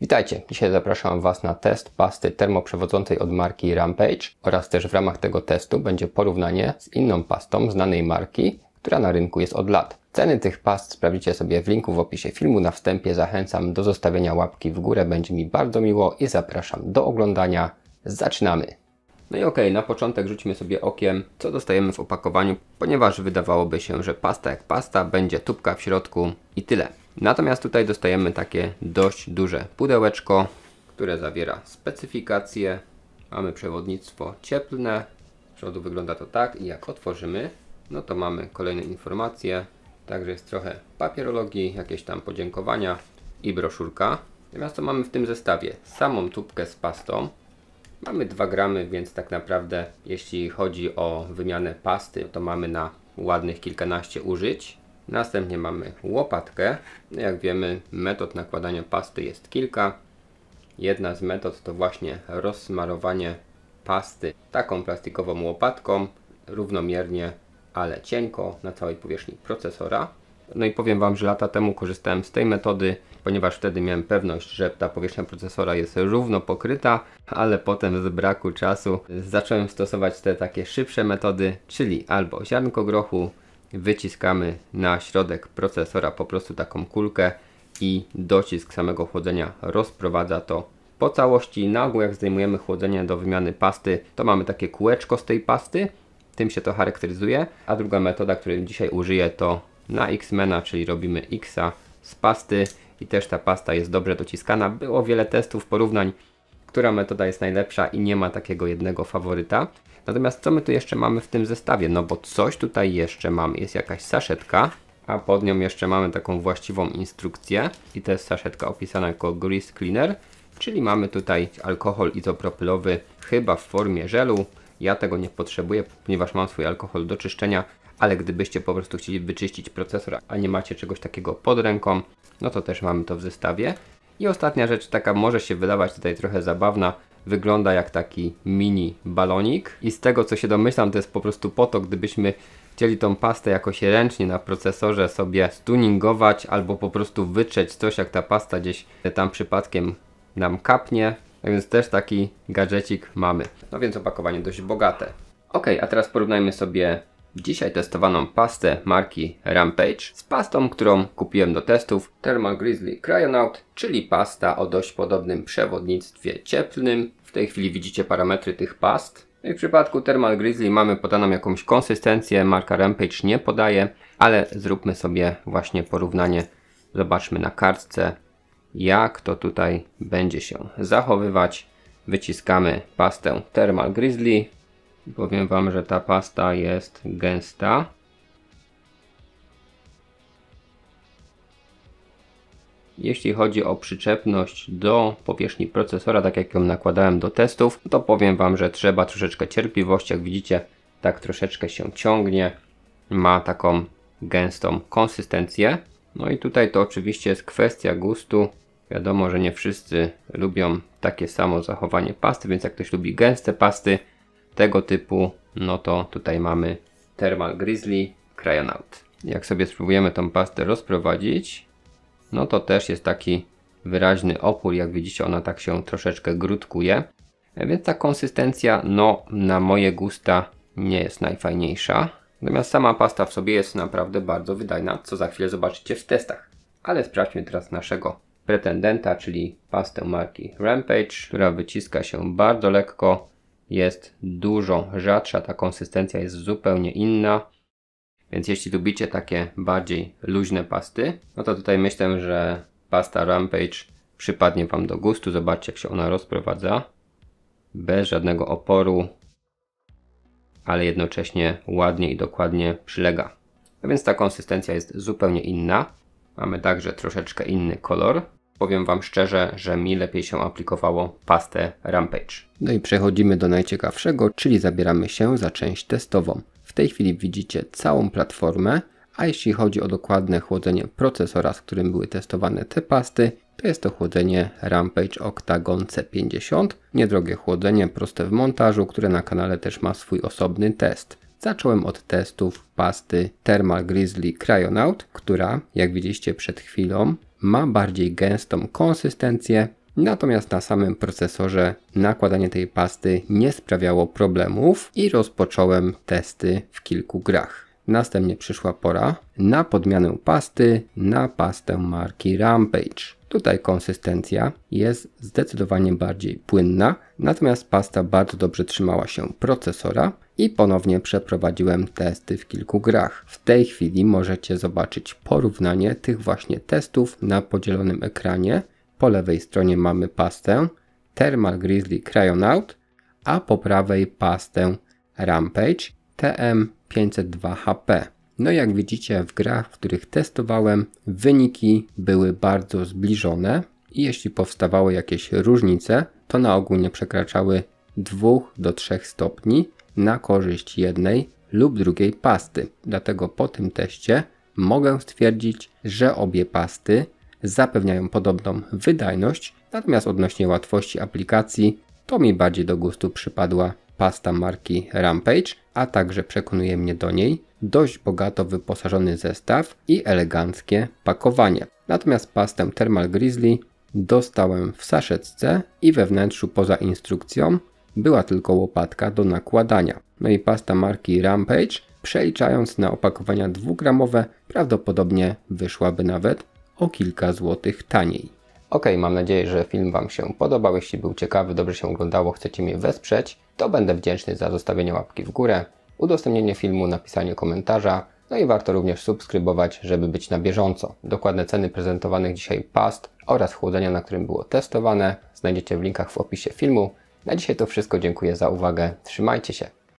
Witajcie! Dzisiaj zapraszam Was na test pasty termoprzewodzącej od marki Rampage oraz też w ramach tego testu będzie porównanie z inną pastą znanej marki, która na rynku jest od lat. Ceny tych past sprawdzicie sobie w linku w opisie filmu. Na wstępie zachęcam do zostawienia łapki w górę, będzie mi bardzo miło i zapraszam do oglądania. Zaczynamy! No i okej, okay, na początek rzućmy sobie okiem, co dostajemy w opakowaniu, ponieważ wydawałoby się, że pasta jak pasta, będzie tubka w środku i tyle. Natomiast tutaj dostajemy takie dość duże pudełeczko, które zawiera specyfikacje. Mamy przewodnictwo cieplne. Z przodu wygląda to tak i jak otworzymy, no to mamy kolejne informacje. Także jest trochę papierologii, jakieś tam podziękowania i broszurka. Natomiast to mamy w tym zestawie? Samą tubkę z pastą. Mamy 2 gramy, więc tak naprawdę jeśli chodzi o wymianę pasty, to mamy na ładnych kilkanaście użyć. Następnie mamy łopatkę. Jak wiemy metod nakładania pasty jest kilka. Jedna z metod to właśnie rozsmarowanie pasty taką plastikową łopatką równomiernie, ale cienko na całej powierzchni procesora. No i powiem Wam, że lata temu korzystałem z tej metody, ponieważ wtedy miałem pewność, że ta powierzchnia procesora jest równo pokryta, ale potem z braku czasu zacząłem stosować te takie szybsze metody, czyli albo ziarnko grochu, wyciskamy na środek procesora po prostu taką kulkę i docisk samego chłodzenia rozprowadza to po całości. Na ogół jak zdejmujemy chłodzenie do wymiany pasty, to mamy takie kółeczko z tej pasty, tym się to charakteryzuje. A druga metoda, której dzisiaj użyję to na X-Mena, czyli robimy X z pasty i też ta pasta jest dobrze dociskana. Było wiele testów, porównań, która metoda jest najlepsza i nie ma takiego jednego faworyta. Natomiast co my tu jeszcze mamy w tym zestawie? No bo coś tutaj jeszcze mamy. Jest jakaś saszetka, a pod nią jeszcze mamy taką właściwą instrukcję i to jest saszetka opisana jako grease cleaner, czyli mamy tutaj alkohol izopropylowy chyba w formie żelu. Ja tego nie potrzebuję, ponieważ mam swój alkohol do czyszczenia, ale gdybyście po prostu chcieli wyczyścić procesor, a nie macie czegoś takiego pod ręką, no to też mamy to w zestawie. I ostatnia rzecz, taka może się wydawać tutaj trochę zabawna, wygląda jak taki mini balonik. I z tego co się domyślam, to jest po prostu po to, gdybyśmy chcieli tą pastę jakoś ręcznie na procesorze sobie stuningować albo po prostu wytrzeć coś, jak ta pasta gdzieś tam przypadkiem nam kapnie. Tak więc też taki gadżecik mamy. No więc opakowanie dość bogate. Ok, a teraz porównajmy sobie Dzisiaj testowaną pastę marki Rampage z pastą, którą kupiłem do testów Thermal Grizzly Cryonaut, czyli pasta o dość podobnym przewodnictwie cieplnym. W tej chwili widzicie parametry tych past. I w przypadku Thermal Grizzly mamy podaną jakąś konsystencję, marka Rampage nie podaje, ale zróbmy sobie właśnie porównanie. Zobaczmy na kartce, jak to tutaj będzie się zachowywać. Wyciskamy pastę Thermal Grizzly, powiem Wam, że ta pasta jest gęsta. Jeśli chodzi o przyczepność do powierzchni procesora, tak jak ją nakładałem do testów, to powiem Wam, że trzeba troszeczkę cierpliwości. Jak widzicie, tak troszeczkę się ciągnie. Ma taką gęstą konsystencję. No i tutaj to oczywiście jest kwestia gustu. Wiadomo, że nie wszyscy lubią takie samo zachowanie pasty, więc jak ktoś lubi gęste pasty, tego typu, no to tutaj mamy Thermal Grizzly Cryonaut. Jak sobie spróbujemy tą pastę rozprowadzić, no to też jest taki wyraźny opór, jak widzicie ona tak się troszeczkę grutkuje, e, więc ta konsystencja no na moje gusta nie jest najfajniejsza. Natomiast sama pasta w sobie jest naprawdę bardzo wydajna, co za chwilę zobaczycie w testach. Ale sprawdźmy teraz naszego pretendenta, czyli pastę marki Rampage, która wyciska się bardzo lekko, jest dużo rzadsza, ta konsystencja jest zupełnie inna. Więc jeśli lubicie takie bardziej luźne pasty, no to tutaj myślę, że pasta Rampage przypadnie Wam do gustu. Zobaczcie jak się ona rozprowadza. Bez żadnego oporu, ale jednocześnie ładnie i dokładnie przylega. A no więc ta konsystencja jest zupełnie inna. Mamy także troszeczkę inny kolor powiem Wam szczerze, że mi lepiej się aplikowało pastę Rampage. No i przechodzimy do najciekawszego, czyli zabieramy się za część testową. W tej chwili widzicie całą platformę, a jeśli chodzi o dokładne chłodzenie procesora, z którym były testowane te pasty, to jest to chłodzenie Rampage Octagon C50. Niedrogie chłodzenie, proste w montażu, które na kanale też ma swój osobny test. Zacząłem od testów pasty Thermal Grizzly Cryonaut, która jak widzieliście przed chwilą ma bardziej gęstą konsystencję, natomiast na samym procesorze nakładanie tej pasty nie sprawiało problemów i rozpocząłem testy w kilku grach. Następnie przyszła pora na podmianę pasty na pastę marki Rampage. Tutaj konsystencja jest zdecydowanie bardziej płynna, natomiast pasta bardzo dobrze trzymała się procesora, i ponownie przeprowadziłem testy w kilku grach. W tej chwili możecie zobaczyć porównanie tych właśnie testów na podzielonym ekranie. Po lewej stronie mamy pastę Thermal Grizzly Cryonaut, a po prawej pastę Rampage TM502HP. No jak widzicie w grach, w których testowałem, wyniki były bardzo zbliżone i jeśli powstawały jakieś różnice, to na ogół nie przekraczały 2 do 3 stopni, na korzyść jednej lub drugiej pasty. Dlatego po tym teście mogę stwierdzić, że obie pasty zapewniają podobną wydajność, natomiast odnośnie łatwości aplikacji to mi bardziej do gustu przypadła pasta marki Rampage, a także przekonuje mnie do niej dość bogato wyposażony zestaw i eleganckie pakowanie. Natomiast pastę Thermal Grizzly dostałem w saszetce i we wnętrzu poza instrukcją była tylko łopatka do nakładania. No i pasta marki Rampage, przeliczając na opakowania dwugramowe, prawdopodobnie wyszłaby nawet o kilka złotych taniej. Ok, mam nadzieję, że film Wam się podobał. Jeśli był ciekawy, dobrze się oglądało, chcecie mnie wesprzeć, to będę wdzięczny za zostawienie łapki w górę, udostępnienie filmu, napisanie komentarza. No i warto również subskrybować, żeby być na bieżąco. Dokładne ceny prezentowanych dzisiaj past oraz chłodzenia, na którym było testowane, znajdziecie w linkach w opisie filmu. Na dzisiaj to wszystko. Dziękuję za uwagę. Trzymajcie się.